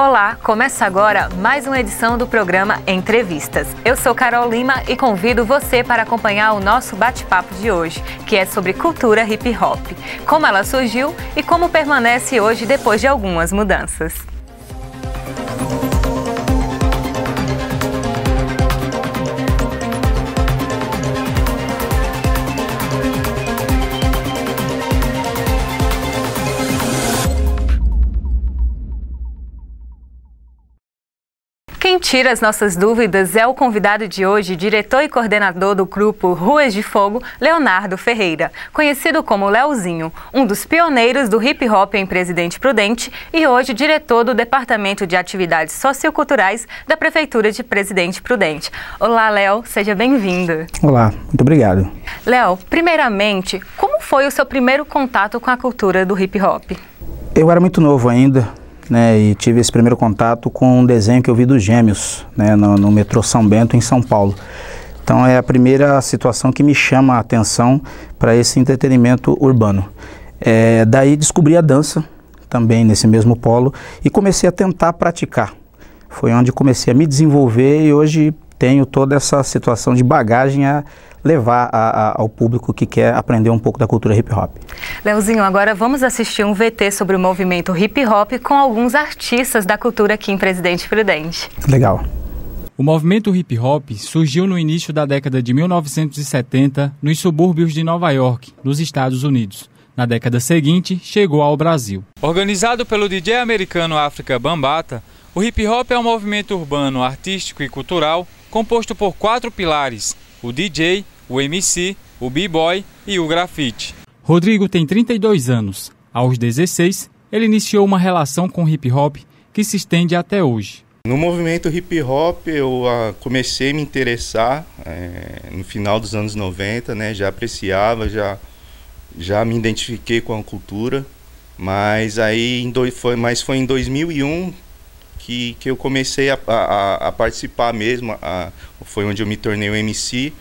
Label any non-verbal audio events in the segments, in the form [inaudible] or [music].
Olá, começa agora mais uma edição do programa Entrevistas. Eu sou Carol Lima e convido você para acompanhar o nosso bate-papo de hoje, que é sobre cultura hip hop, como ela surgiu e como permanece hoje depois de algumas mudanças. Quem tira as nossas dúvidas é o convidado de hoje, diretor e coordenador do grupo Ruas de Fogo, Leonardo Ferreira, conhecido como Leozinho, um dos pioneiros do hip hop em Presidente Prudente e hoje diretor do Departamento de Atividades Socioculturais da Prefeitura de Presidente Prudente. Olá, Léo, seja bem-vindo. Olá, muito obrigado. Léo, primeiramente, como foi o seu primeiro contato com a cultura do hip hop? Eu era muito novo ainda, né, e tive esse primeiro contato com um desenho que eu vi dos Gêmeos, né, no, no metrô São Bento, em São Paulo. Então é a primeira situação que me chama a atenção para esse entretenimento urbano. É, daí descobri a dança, também nesse mesmo polo, e comecei a tentar praticar. Foi onde comecei a me desenvolver e hoje tenho toda essa situação de bagagem a levar a, a, ao público que quer aprender um pouco da cultura hip hop. Leozinho, agora vamos assistir um VT sobre o movimento hip hop com alguns artistas da cultura aqui em Presidente Prudente. Legal. O movimento hip hop surgiu no início da década de 1970 nos subúrbios de Nova York, nos Estados Unidos. Na década seguinte, chegou ao Brasil. Organizado pelo DJ americano África Bambata, o hip hop é um movimento urbano, artístico e cultural composto por quatro pilares: o DJ, o MC, o b-boy e o grafite. Rodrigo tem 32 anos. Aos 16, ele iniciou uma relação com hip hop que se estende até hoje. No movimento hip hop eu ah, comecei a me interessar é, no final dos anos 90, né? Já apreciava, já, já me identifiquei com a cultura, mas aí em dois foi, mas foi em 2001 que, que eu comecei a, a, a participar mesmo. A, foi onde eu me tornei um MC.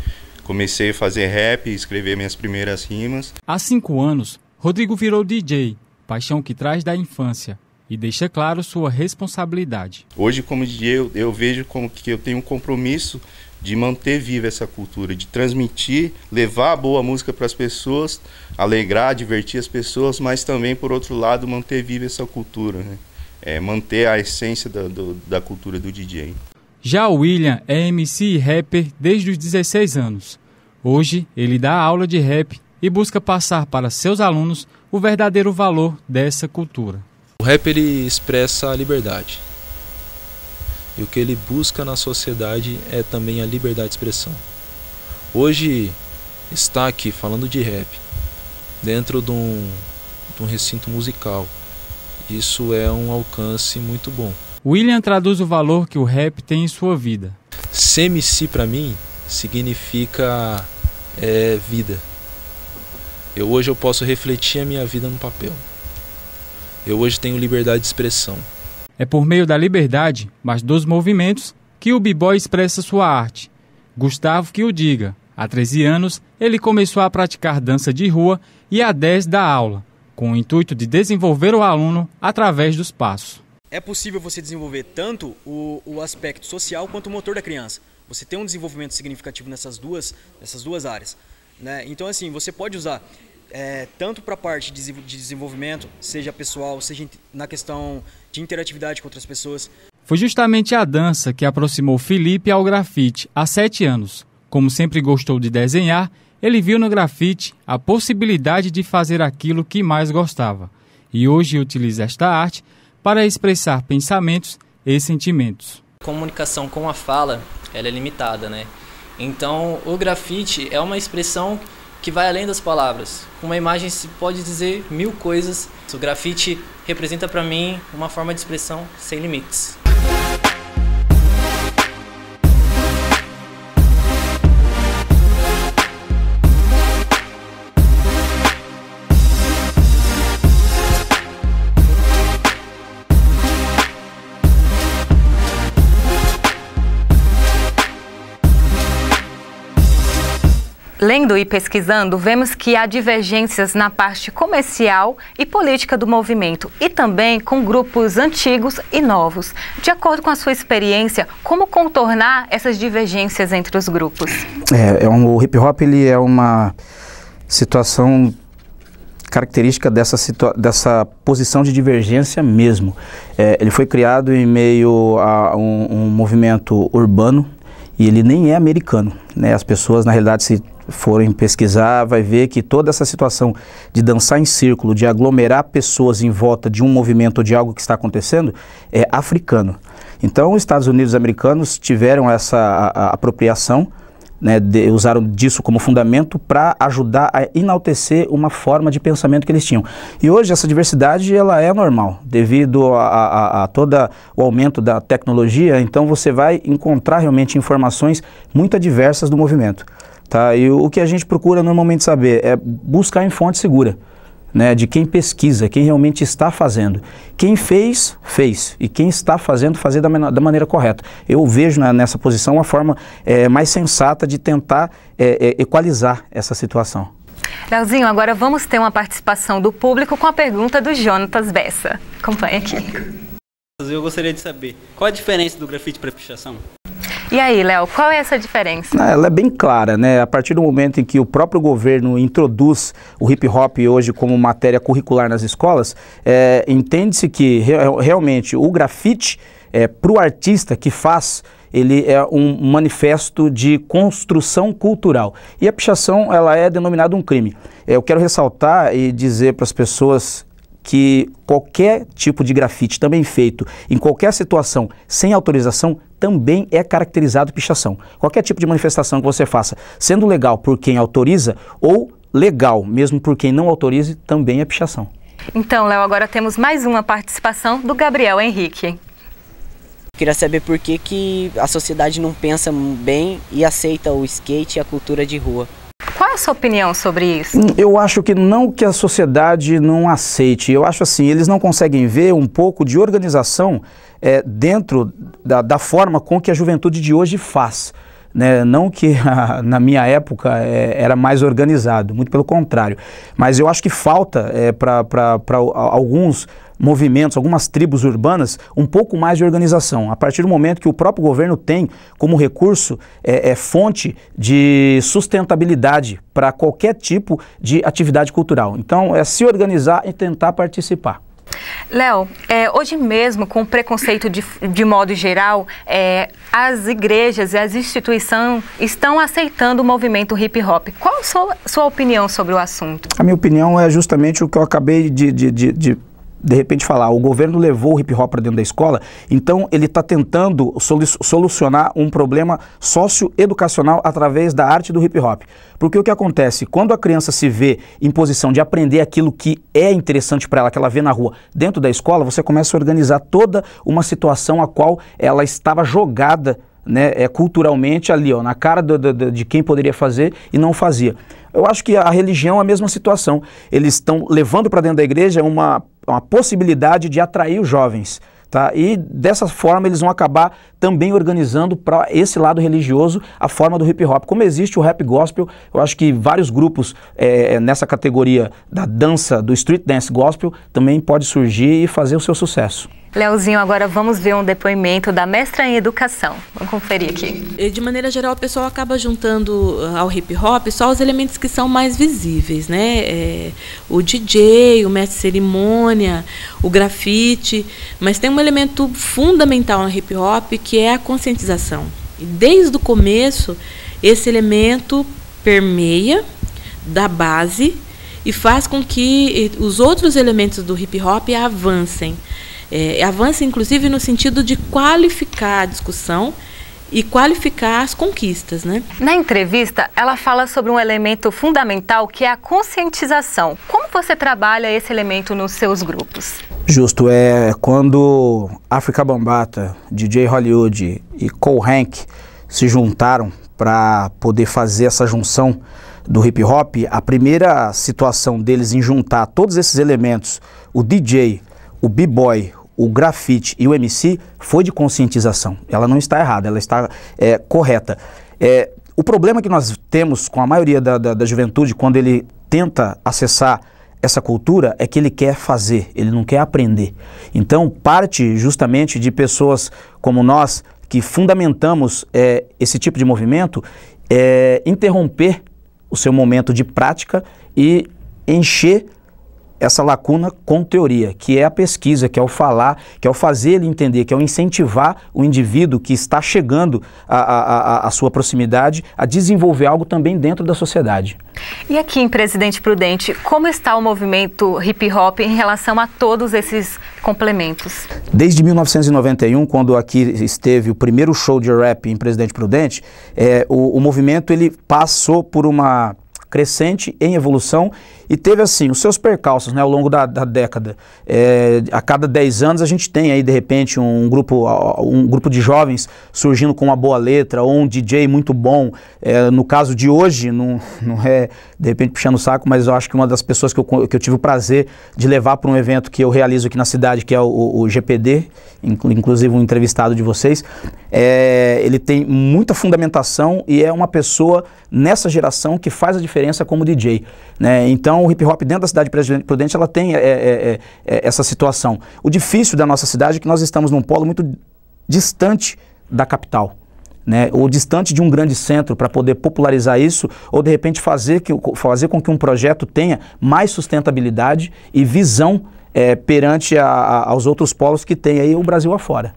Comecei a fazer rap, escrever minhas primeiras rimas. Há cinco anos, Rodrigo virou DJ, paixão que traz da infância e deixa claro sua responsabilidade. Hoje, como DJ, eu, eu, vejo como que eu tenho um compromisso de manter viva essa cultura, de transmitir, levar a boa música para as pessoas, alegrar, divertir as pessoas, mas também, por outro lado, manter viva essa cultura. Né? é, manter a essência da, do, da cultura do DJ. Já o William é MC e rapper desde os 16 anos. Hoje, ele dá aula de rap e busca passar para seus alunos o verdadeiro valor dessa cultura. O rap ele expressa a liberdade. E o que ele busca na sociedade é também a liberdade de expressão. Hoje, está aqui falando de rap, dentro de um, de um recinto musical, isso é um alcance muito bom. William traduz o valor que o rap tem em sua vida. CMC para mim significa é, vida. Eu hoje eu posso refletir a minha vida no papel. Eu hoje tenho liberdade de expressão. É por meio da liberdade, mas dos movimentos, que o b-boy expressa sua arte. Gustavo que o diga. Há 13 anos, ele começou a praticar dança de rua e há 10 da aula com o intuito de desenvolver o aluno através dos passos. É possível você desenvolver tanto o, o aspecto social quanto o motor da criança. Você tem um desenvolvimento significativo nessas duas, nessas duas áreas. Né? Então, assim, você pode usar é, tanto para a parte de desenvolvimento, seja pessoal, seja na questão de interatividade com outras pessoas. Foi justamente a dança que aproximou Felipe ao grafite há sete anos. Como sempre gostou de desenhar, ele viu no grafite a possibilidade de fazer aquilo que mais gostava e hoje utiliza esta arte para expressar pensamentos e sentimentos. comunicação com a fala ela é limitada, né? Então o grafite é uma expressão que vai além das palavras. Com uma imagem se pode dizer mil coisas. O grafite representa para mim uma forma de expressão sem limites. Lendo e pesquisando, vemos que há divergências na parte comercial e política do movimento e também com grupos antigos e novos. De acordo com a sua experiência, como contornar essas divergências entre os grupos? É, é um, o hip hop ele é uma situação característica dessa, dessa posição de divergência mesmo. É, ele foi criado em meio a um, um movimento urbano e ele nem é americano. Né? As pessoas, na realidade, se forem pesquisar, vai ver que toda essa situação de dançar em círculo, de aglomerar pessoas em volta de um movimento ou de algo que está acontecendo, é africano. Então, os Estados Unidos americanos tiveram essa a, a apropriação, né, de, usaram disso como fundamento para ajudar a enaltecer uma forma de pensamento que eles tinham. E hoje essa diversidade ela é normal, devido a, a, a todo o aumento da tecnologia, então você vai encontrar realmente informações muito diversas do movimento. Tá? E o que a gente procura normalmente saber é buscar em fonte segura. Né, de quem pesquisa, quem realmente está fazendo. Quem fez, fez. E quem está fazendo, fazer da, da maneira correta. Eu vejo nessa posição uma forma é, mais sensata de tentar é, é, equalizar essa situação. Leozinho, agora vamos ter uma participação do público com a pergunta do Jonatas Bessa. Acompanhe aqui. Eu gostaria de saber, qual a diferença do grafite para pichação? E aí, Léo, qual é essa diferença? Ah, ela é bem clara, né? A partir do momento em que o próprio governo introduz o hip hop hoje como matéria curricular nas escolas, é, entende-se que re é, realmente o grafite é, para o artista que faz ele é um manifesto de construção cultural. E a pichação, ela é denominada um crime. É, eu quero ressaltar e dizer para as pessoas que qualquer tipo de grafite também feito em qualquer situação sem autorização também é caracterizado pichação. Qualquer tipo de manifestação que você faça, sendo legal por quem autoriza ou legal mesmo por quem não autorize, também é pichação. Então, Léo, agora temos mais uma participação do Gabriel Henrique. Queria saber por que, que a sociedade não pensa bem e aceita o skate e a cultura de rua a sua opinião sobre isso? Eu acho que não que a sociedade não aceite. Eu acho assim, eles não conseguem ver um pouco de organização é, dentro da, da forma com que a juventude de hoje faz. Né? Não que [laughs] a, na minha época é, era mais organizado, muito pelo contrário. Mas eu acho que falta é, eh, para alguns movimentos, algumas tribos urbanas, um pouco mais de organização. A partir do momento que o próprio governo tem como recurso, é, é fonte de sustentabilidade para qualquer tipo de atividade cultural. Então, é se organizar e tentar participar. Léo, é, hoje mesmo, com o preconceito de, de modo geral, é, as igrejas e as instituições estão aceitando o movimento hip hop. Qual a sua, sua opinião sobre o assunto? A minha opinião é justamente o que eu acabei de, de, de de repente falar, o governo levou o hip hop para dentro da escola, então ele está tentando solu solucionar um problema socioeducacional através da arte do hip hop. Porque o que acontece? Quando a criança se vê em posição de aprender aquilo que é interessante para ela, que ela vê na rua, dentro da escola, você começa a organizar toda uma situação a qual ela estava jogada né, é, culturalmente ali, ó, na cara do, do, de quem poderia fazer e não fazia. Eu acho que a religião é a mesma situação. Eles estão levando para dentro da igreja uma uma possibilidade de atrair os jovens. Tá? E dessa forma eles vão acabar também organizando para esse lado religioso a forma do hip hop. Como existe o rap gospel, eu acho que vários grupos é, nessa categoria da dança, do street dance gospel, também pode surgir e fazer o seu sucesso. Leozinho, agora vamos ver um depoimento da mestra em educação. Vamos conferir aqui. De maneira geral, o pessoal acaba juntando ah, ao hip hop só os elementos que são mais visíveis, né? É, o DJ, o mestre cerimônia, o grafite, mas tem um elemento fundamental no hip hop que é a conscientização. desde o começo, esse elemento permeia da base e faz com que eh, os outros elementos do hip hop avancem. É, avança, inclusive, no sentido de qualificar a discussão e qualificar as conquistas, né? Na entrevista, ela fala sobre um elemento fundamental que é a conscientização. Como você trabalha esse elemento nos seus grupos? Justo é quando África Bambata, DJ Hollywood e Cole Hank se juntaram para poder fazer essa junção do hip hop, a primeira situação deles em juntar todos esses elementos, o DJ, o b-boy, o grafite e o MC foi de conscientização. Ela não está errada, ela está é, correta. É, o problema que nós temos com a maioria da, da, da juventude quando ele tenta acessar essa cultura é que ele quer fazer, ele não quer aprender. Então, parte justamente de pessoas como nós que fundamentamos é, esse tipo de movimento é interromper o seu momento de prática e encher essa lacuna com teoria, que é a pesquisa, que é o falar, que é o fazer ele entender, que é o incentivar o indivíduo que está chegando à sua proximidade a desenvolver algo também dentro da sociedade. E aqui em Presidente Prudente, como está o movimento hip hop em relação a todos esses complementos? Desde 1991, quando aqui esteve o primeiro show de rap em Presidente Prudente, é, o, o movimento ele passou por uma crescente em evolução e teve assim os seus percalços né, ao longo da, da década. É, a cada 10 anos a gente tem aí de repente um grupo, um grupo de jovens surgindo com uma boa letra ou um DJ muito bom. É, no caso de hoje, não, não é de repente puxando o saco, mas eu acho que uma das pessoas que eu, que eu tive o prazer de levar para um evento que eu realizo aqui na cidade, que é o, o GPD, inclusive um entrevistado de vocês, é, ele tem muita fundamentação e é uma pessoa nessa geração que faz a diferença como DJ. Né? Então então, o hip hop dentro da cidade de Prudente, ela tem é, é, é, é, essa situação. O difícil da nossa cidade é que nós estamos num polo muito distante da capital. Né, ou distante de um grande centro para poder popularizar isso, ou de repente fazer, que, fazer com que um projeto tenha mais sustentabilidade e visão é, perante a, a, aos outros polos que tem aí o Brasil afora.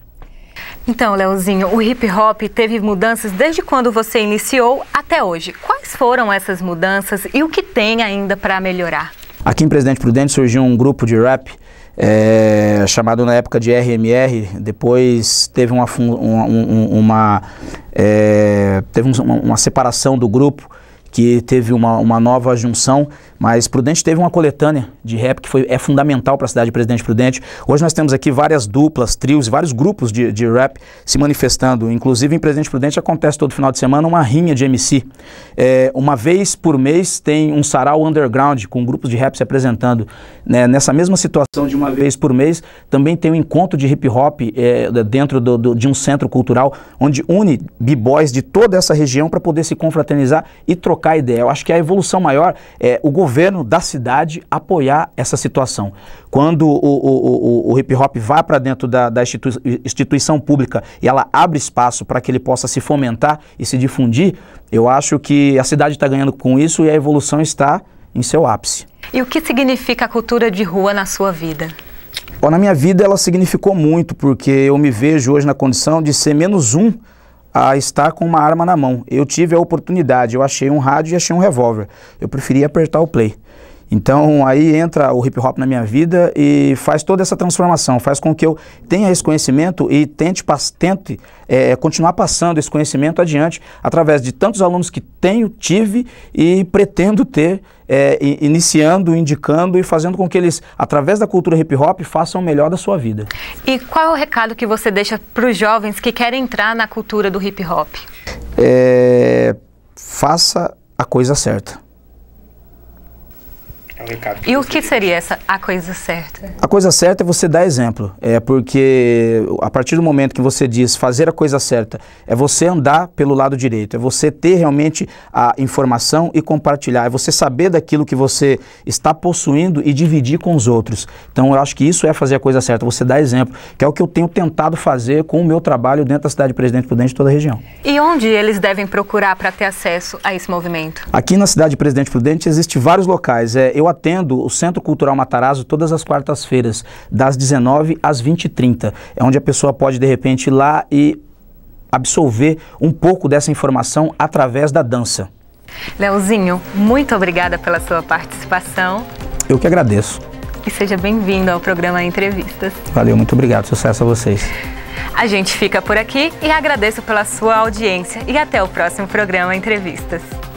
Então, Leozinho, o hip hop teve mudanças desde quando você iniciou até hoje. Quais foram essas mudanças e o que tem ainda para melhorar? Aqui em Presidente Prudente surgiu um grupo de rap é, chamado na época de RMR, depois teve uma, uma, uma, é, teve uma, uma separação do grupo que teve uma, uma nova junção, mas Prudente teve uma coletânea de rap que foi, é fundamental para a cidade de Presidente Prudente. Hoje nós temos aqui várias duplas, trios, vários grupos de, de rap se manifestando. Inclusive em Presidente Prudente acontece todo final de semana uma rinha de MC. É, uma vez por mês tem um sarau underground com grupos de rap se apresentando. Né? Nessa mesma situação de uma vez por mês também tem um encontro de hip hop é, dentro do, do, de um centro cultural onde une b-boys de toda essa região para poder se confraternizar e trocar trocar ideia. Eu acho que a evolução maior é o governo da cidade apoiar essa situação. Quando o, o, o, o hip hop vai para dentro da, da institui instituição pública e ela abre espaço para que ele possa se fomentar e se difundir, eu acho que a cidade está ganhando com isso e a evolução está em seu ápice. E o que significa a cultura de rua na sua vida? Bom, na minha vida ela significou muito, porque eu me vejo hoje na condição de ser menos um a estar com uma arma na mão. Eu tive a oportunidade, eu achei um rádio e achei um revólver. Eu preferi apertar o play. Então aí entra o hip hop na minha vida e faz toda essa transformação, faz com que eu tenha esse conhecimento e tente, tente é, continuar passando esse conhecimento adiante através de tantos alunos que tenho, tive e pretendo ter, é, iniciando, indicando e fazendo com que eles, através da cultura hip hop, façam o melhor da sua vida. E qual é o recado que você deixa para os jovens que querem entrar na cultura do hip hop? É, faça a coisa certa é um recado que e o que seria essa a coisa certa? A coisa certa é você dar exemplo. É porque a partir do momento que você diz fazer a coisa certa, é você andar pelo lado direito, é você ter realmente a informação e compartilhar, é você saber daquilo que você está possuindo e dividir com os outros. Então eu acho que isso é fazer a coisa certa, você dar exemplo, que é o que eu tenho tentado fazer com o meu trabalho dentro da cidade de Presidente Prudente e toda a região. E onde eles devem procurar para ter acesso a esse movimento? Aqui na cidade de Presidente Prudente existe vários locais. É, eu atendo o Centro Cultural Matarazzo todas as quartas-feiras, das 19 às 20h30. É onde a pessoa pode, de repente, ir lá e absorver um pouco dessa informação através da dança. Leozinho, muito obrigada pela sua participação. Eu que agradeço. E seja bem-vindo ao programa Entrevistas. Valeu, muito obrigado. Sucesso a vocês. A gente fica por aqui e agradeço pela sua audiência e até o próximo programa Entrevistas.